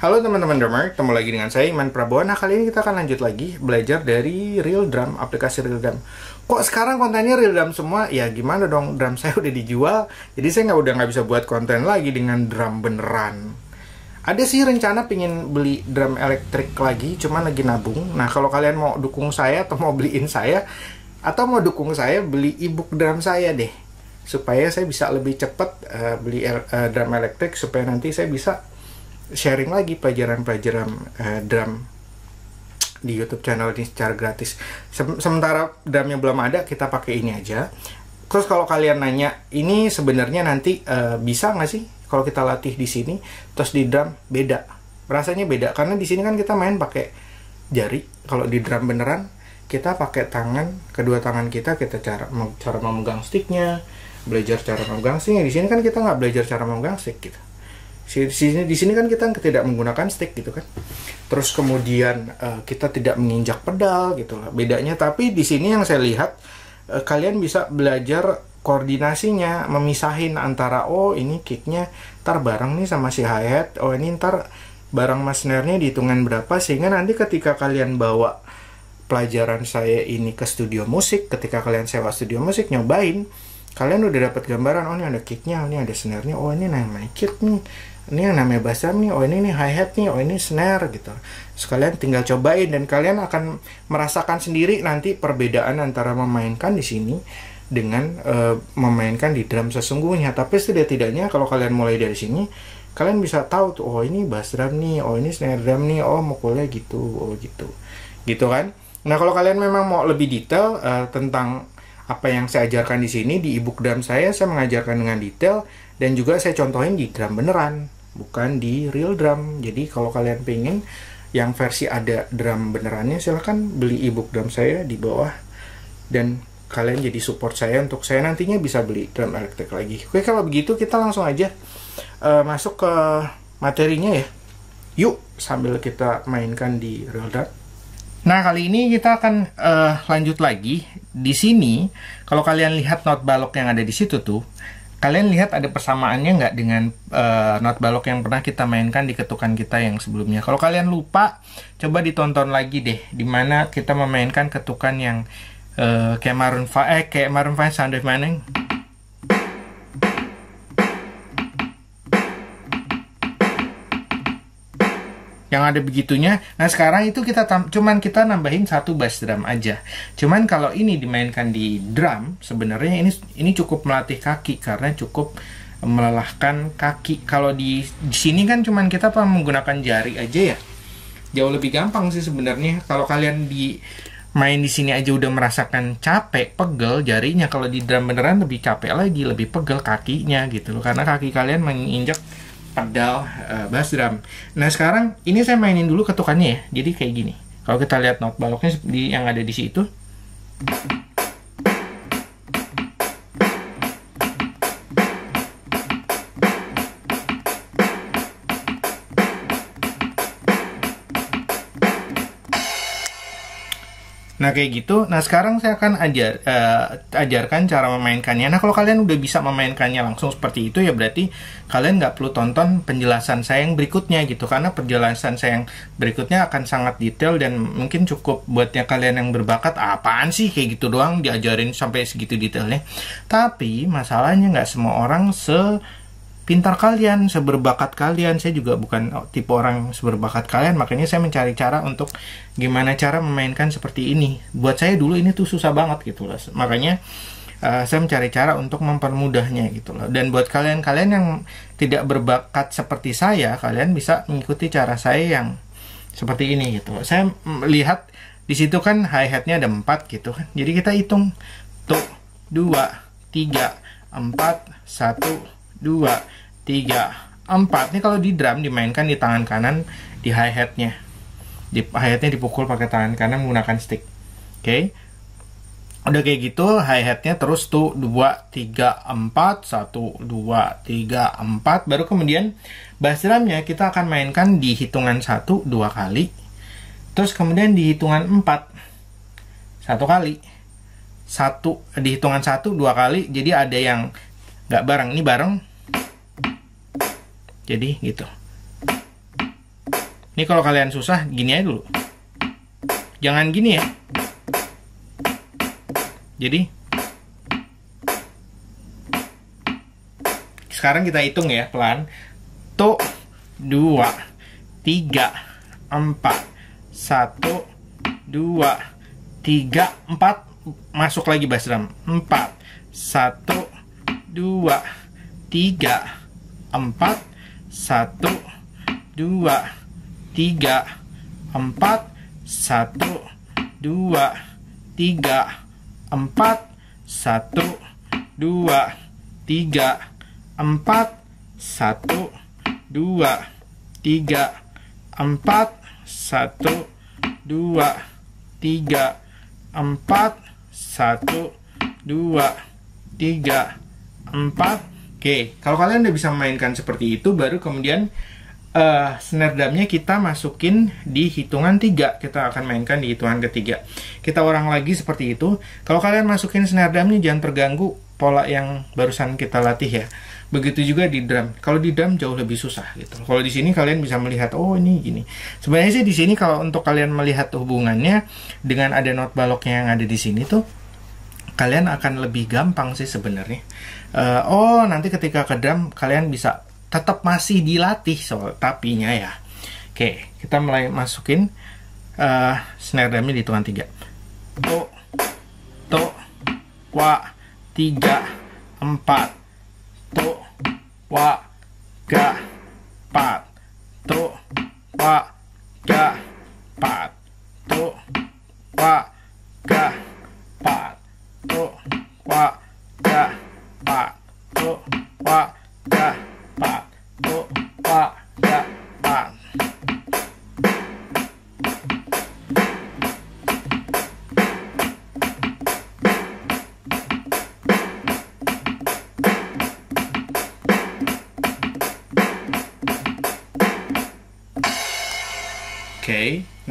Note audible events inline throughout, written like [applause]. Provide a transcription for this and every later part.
Halo teman-teman drummer, ketemu lagi dengan saya Iman Prabowo. Nah kali ini kita akan lanjut lagi belajar dari Real Drum, aplikasi Real Drum. Kok sekarang kontennya Real Drum semua? Ya gimana dong, drum saya [laughs] udah dijual, jadi saya nggak udah nggak bisa buat konten lagi dengan drum beneran. Ada sih rencana pingin beli drum elektrik lagi, cuman lagi nabung. Nah kalau kalian mau dukung saya atau mau beliin saya, atau mau dukung saya beli ebook drum saya deh supaya saya bisa lebih cepat uh, eh, beli uh, drum elektrik supaya nanti saya bisa sharing lagi pelajaran-pelajaran uh, drum di YouTube channel ini secara gratis. Sementara drumnya belum ada, kita pakai ini aja. Terus kalau kalian nanya, ini sebenarnya nanti uh, bisa nggak sih kalau kita latih di sini, terus di drum beda. Rasanya beda karena di sini kan kita main pakai jari. Kalau di drum beneran kita pakai tangan, kedua tangan kita kita cara cara memegang sticknya, belajar cara memegang sticknya. Di sini kan kita nggak belajar cara memegang stick gitu di sini di sini kan kita tidak menggunakan stick gitu kan terus kemudian uh, kita tidak menginjak pedal gitu lah bedanya tapi di sini yang saya lihat uh, kalian bisa belajar koordinasinya memisahin antara oh ini kicknya ntar barang nih sama si hi oh ini ntar barang mas snare-nya dihitungan berapa sehingga nanti ketika kalian bawa pelajaran saya ini ke studio musik ketika kalian sewa studio musik nyobain kalian udah dapat gambaran oh ini ada kicknya oh ini ada snare-nya oh ini namanya kick nih ini yang namanya bass drum nih oh ini nih hi hat nih oh ini snare gitu Terus kalian tinggal cobain dan kalian akan merasakan sendiri nanti perbedaan antara memainkan di sini dengan uh, memainkan di drum sesungguhnya tapi setidak-tidaknya kalau kalian mulai dari sini kalian bisa tahu tuh oh ini bass drum nih oh ini snare drum nih oh mukulnya gitu oh gitu gitu kan nah kalau kalian memang mau lebih detail uh, tentang apa yang saya ajarkan di sini di ebook drum saya saya mengajarkan dengan detail dan juga saya contohin di drum beneran bukan di real drum. Jadi kalau kalian pengen yang versi ada drum benerannya silahkan beli ebook drum saya di bawah dan kalian jadi support saya untuk saya nantinya bisa beli drum elektrik lagi. Oke kalau begitu kita langsung aja uh, masuk ke materinya ya. Yuk sambil kita mainkan di real drum. Nah kali ini kita akan uh, lanjut lagi di sini kalau kalian lihat not balok yang ada di situ tuh kalian lihat ada persamaannya nggak dengan uh, not balok yang pernah kita mainkan di ketukan kita yang sebelumnya kalau kalian lupa coba ditonton lagi deh dimana kita memainkan ketukan yang uh, kayak Maroon 5 eh kayak Maroon 5 eh, Sound of Manning yang ada begitunya. Nah sekarang itu kita cuman kita nambahin satu bass drum aja. Cuman kalau ini dimainkan di drum, sebenarnya ini ini cukup melatih kaki karena cukup melelahkan kaki. Kalau di, di sini kan cuman kita apa, menggunakan jari aja ya. Jauh lebih gampang sih sebenarnya. Kalau kalian di main di sini aja udah merasakan capek, pegel jarinya. Kalau di drum beneran lebih capek lagi, lebih pegel kakinya gitu loh. Karena kaki kalian menginjak pedal, uh, bass drum. Nah sekarang ini saya mainin dulu ketukannya ya. Jadi kayak gini. Kalau kita lihat not baloknya yang ada di situ. Nah kayak gitu. Nah sekarang saya akan ajar uh, eh, ajarkan cara memainkannya. Nah kalau kalian udah bisa memainkannya langsung seperti itu ya berarti kalian nggak perlu tonton penjelasan saya yang berikutnya gitu karena penjelasan saya yang berikutnya akan sangat detail dan mungkin cukup buatnya kalian yang berbakat apaan sih kayak gitu doang diajarin sampai segitu detailnya. Tapi masalahnya nggak semua orang se Pintar kalian, seberbakat kalian. Saya juga bukan oh, tipe orang seberbakat kalian, makanya saya mencari cara untuk gimana cara memainkan seperti ini. Buat saya dulu ini tuh susah banget gitu loh. Makanya uh, saya mencari cara untuk mempermudahnya gitu loh. Dan buat kalian-kalian yang tidak berbakat seperti saya, kalian bisa mengikuti cara saya yang seperti ini gitu loh. Saya lihat di situ kan hi hatnya ada 4 gitu kan. Jadi kita hitung tuh 2 3 4 1 2, 3, 4 Ini kalau di drum dimainkan di tangan kanan di hi hatnya. Di hi hatnya dipukul pakai tangan kanan menggunakan stick. Oke. Okay. Udah kayak gitu, hi hatnya terus tuh 2, 3, 4, 1, 2, 3, 4. Baru kemudian bass drumnya kita akan mainkan di hitungan 1, 2 kali. Terus kemudian di hitungan 4, 1 kali. 1, di hitungan 1, 2 kali. Jadi ada yang nggak bareng. Ini bareng, jadi gitu ini kalau kalian susah gini aja dulu jangan gini ya jadi sekarang kita hitung ya pelan to dua tiga empat satu dua tiga empat masuk lagi bass drum empat satu dua tiga empat satu dua tiga empat satu dua tiga empat satu dua tiga empat satu dua tiga empat satu dua tiga empat satu dua tiga empat Oke, kalau kalian udah bisa memainkan seperti itu, baru kemudian uh, snare drumnya kita masukin di hitungan tiga, Kita akan mainkan di hitungan ketiga. Kita orang lagi seperti itu. Kalau kalian masukin snare drumnya, jangan terganggu pola yang barusan kita latih ya. Begitu juga di drum. Kalau di drum jauh lebih susah gitu. Kalau di sini kalian bisa melihat, oh ini gini. Sebenarnya sih di sini kalau untuk kalian melihat hubungannya dengan ada not baloknya yang ada di sini tuh, kalian akan lebih gampang sih sebenarnya uh, oh nanti ketika kedam kalian bisa tetap masih dilatih soal tapinya ya. Oke, kita mulai masukin uh, snare drumnya di tuan tiga. Do, to, wa, tiga empat To, wa, ga, empat To, wa, ga, empat To, wa,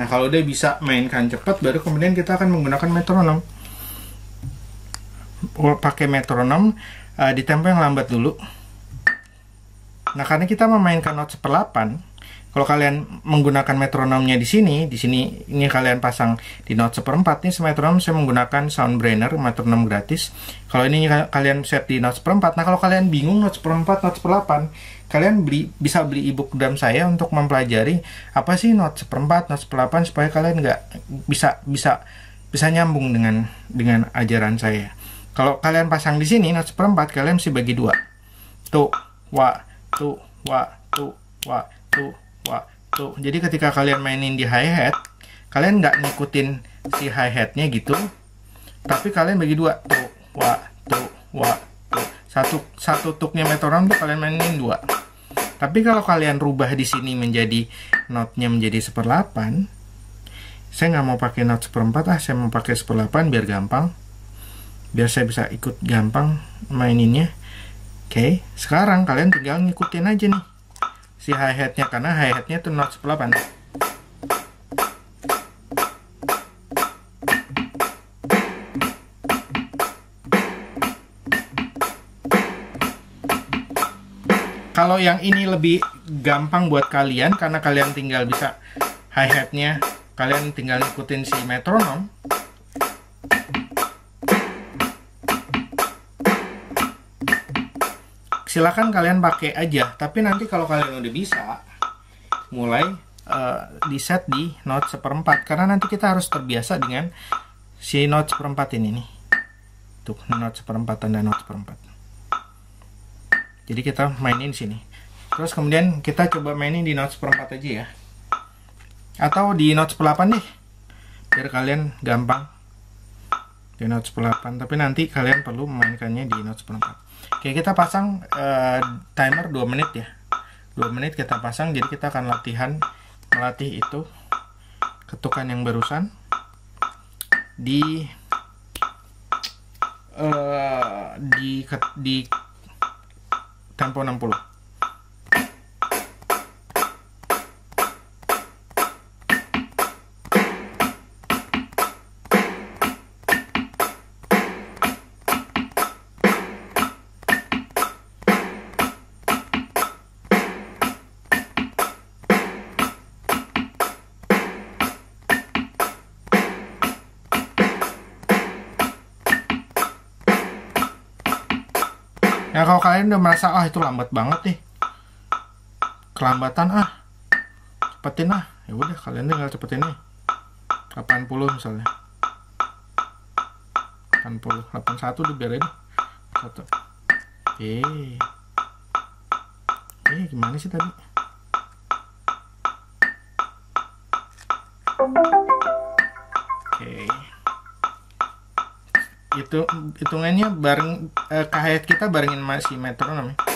kalau dia bisa mainkan cepat baru kemudian kita akan menggunakan metronom pakai metronom uh, di tempo yang lambat dulu nah karena kita memainkan not seperlapan kalau kalian menggunakan metronomnya di sini, di sini ini kalian pasang di note seperempat. nih, metronom saya menggunakan Soundbrainer, metronom gratis. Kalau ini kalian set di note seperempat. Nah kalau kalian bingung note seperempat, note seperdelapan, kalian beli bisa beli ebook dalam saya untuk mempelajari apa sih note seperempat, note seperdelapan supaya kalian nggak bisa bisa bisa nyambung dengan dengan ajaran saya. Kalau kalian pasang di sini note seperempat, kalian sih bagi dua. Tuh, wa, tuh, wa, tuh, wa, tuh, Wah, tuh. Jadi ketika kalian mainin di hi-hat, kalian nggak ngikutin si hi-hatnya gitu, tapi kalian bagi dua. Tuh, wah, tuh, wah, tuh. Satu, satu tuknya metronom tuh kalian mainin dua. Tapi kalau kalian rubah di sini menjadi notnya menjadi seperdelapan, saya nggak mau pakai not seperempat ah, saya mau pakai seperdelapan biar gampang. Biar saya bisa ikut gampang maininnya. Oke, okay. sekarang kalian tinggal ngikutin aja nih si hi hatnya karena hi hatnya itu not 8 kalau yang ini lebih gampang buat kalian karena kalian tinggal bisa hi hatnya kalian tinggal ikutin si metronom silakan kalian pakai aja tapi nanti kalau kalian udah bisa mulai uh, eh, di set di note seperempat karena nanti kita harus terbiasa dengan si note seperempat ini nih tuh note seperempat tanda note seperempat jadi kita mainin sini terus kemudian kita coba mainin di note seperempat aja ya atau di note seperdelapan nih biar kalian gampang di note seperdelapan tapi nanti kalian perlu memainkannya di note seperempat Oke, kita pasang uh, timer 2 menit ya. 2 menit kita pasang jadi kita akan latihan melatih itu ketukan yang barusan di uh, di di tempo 60. ya kalau kalian udah merasa ah itu lambat banget nih kelambatan ah cepetin ah ya udah kalian tinggal cepetin nih 80 misalnya 80 81 udah biarin satu eh eh gimana sih tadi itu hitungannya bareng eh, kahayat kita barengin masih metronom ya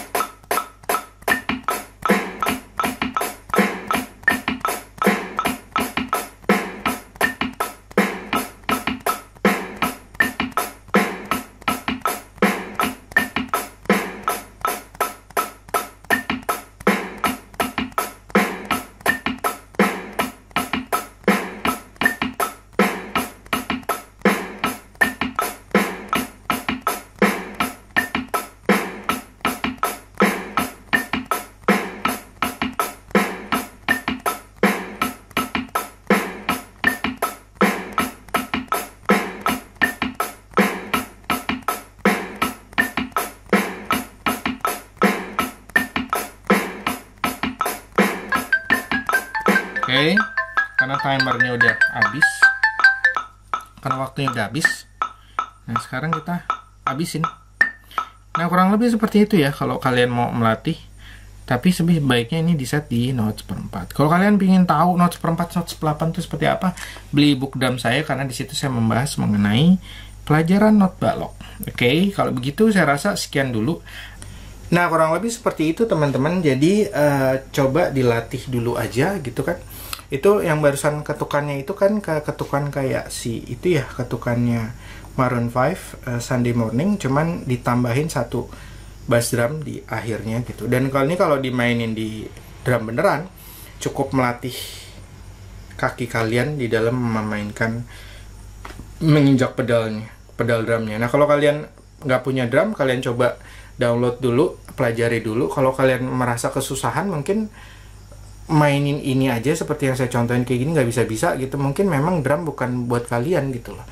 timernya udah habis karena waktunya udah habis nah sekarang kita habisin nah kurang lebih seperti itu ya kalau kalian mau melatih tapi sebaiknya ini di set di notes perempat kalau kalian ingin tahu notes perempat notes delapan itu seperti apa beli book dam saya karena di situ saya membahas mengenai pelajaran not balok oke okay? kalau begitu saya rasa sekian dulu Nah, kurang lebih seperti itu teman-teman. Jadi uh, coba dilatih dulu aja gitu kan itu yang barusan ketukannya itu kan ke ketukan kayak si itu ya ketukannya Maroon 5 uh, eh, Sunday Morning cuman ditambahin satu bass drum di akhirnya gitu dan kali ini kalau dimainin di drum beneran cukup melatih kaki kalian di dalam memainkan menginjak pedalnya pedal drumnya nah kalau kalian nggak punya drum kalian coba download dulu pelajari dulu kalau kalian merasa kesusahan mungkin mainin ini aja seperti yang saya contohin kayak gini nggak bisa-bisa gitu mungkin memang drum bukan buat kalian gitu loh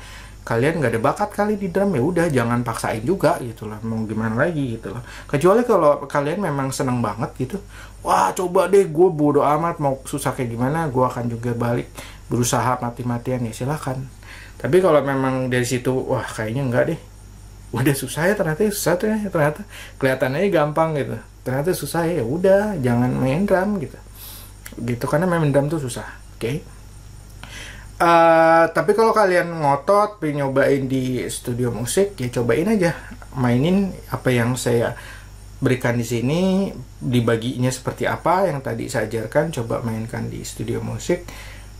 kalian nggak ada bakat kali di drum ya udah jangan paksain juga gitu loh mau gimana lagi gitu loh kecuali kalau kalian memang seneng banget gitu wah coba deh gue bodo amat mau susah kayak gimana gue akan juga balik berusaha mati-matian ya silahkan tapi kalau memang dari situ wah kayaknya nggak deh udah susah ya ternyata susah tuh ya ternyata kelihatannya gampang gitu ternyata susah ya udah jangan main drum gitu gitu karena memendam drum tuh susah oke okay? Uh, eh, tapi kalau kalian ngotot pengen nyobain di studio musik ya cobain aja mainin apa yang saya berikan di sini dibaginya seperti apa yang tadi saya ajarkan coba mainkan di studio musik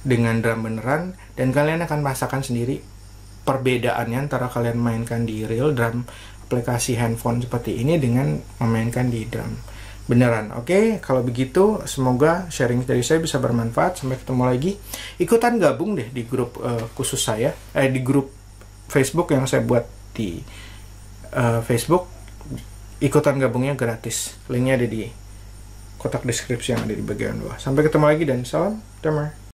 dengan drum beneran dan kalian akan merasakan sendiri perbedaannya antara kalian mainkan di real drum aplikasi handphone seperti ini dengan memainkan di drum beneran. Oke, okay? kalau begitu semoga sharing dari saya bisa bermanfaat. Sampai ketemu lagi. Ikutan gabung deh di grup uh, khusus saya, eh di grup Facebook yang saya buat di uh, Facebook. Ikutan gabungnya gratis. Linknya ada di kotak deskripsi yang ada di bagian bawah. Sampai ketemu lagi dan salam Tamer.